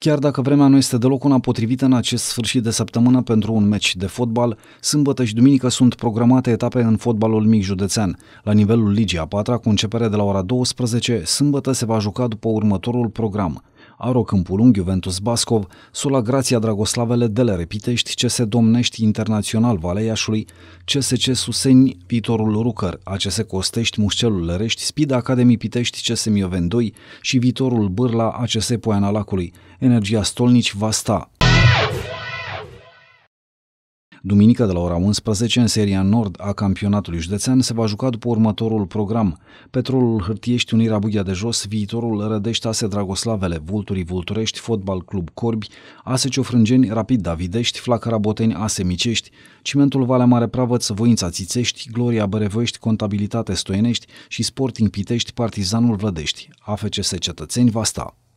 Chiar dacă vremea nu este deloc una potrivită în acest sfârșit de săptămână pentru un meci de fotbal, sâmbătă și duminică sunt programate etape în fotbalul mic județean. La nivelul Ligii a patra, cu începere de la ora 12, sâmbătă se va juca după următorul program. Aro Câmpulung, Juventus Bascov, Sula Grația Dragoslavele Dele Repitești, CS Domnești Internațional Valeiașului, CSC Suseni Viitorul Rucăr, ACS Costești Mușcelul Lărești, Spida Academii Pitești, CS Mioven 2 și Viitorul Bârla, ACS Poiana Lacului, Energia Stolnici Vasta, Duminică de la ora 11, în seria Nord a campionatului județean, se va juca după următorul program. Petrolul Hârtiești, Unirea Bugia de Jos, Viitorul Rădești, Ase Dragoslavele, Vulturii Vulturești, Fotbal Club Corbi, Ase Ciofrângeni, Rapid Davidești, Flacăra Boteni, Ase Micești, Cimentul Valea Mare Pravăț, Voința Țițești, Gloria Bărevoiești, Contabilitate Stoienești și Sporting Pitești, Partizanul Vlădești. AFCS Cetățeni va sta.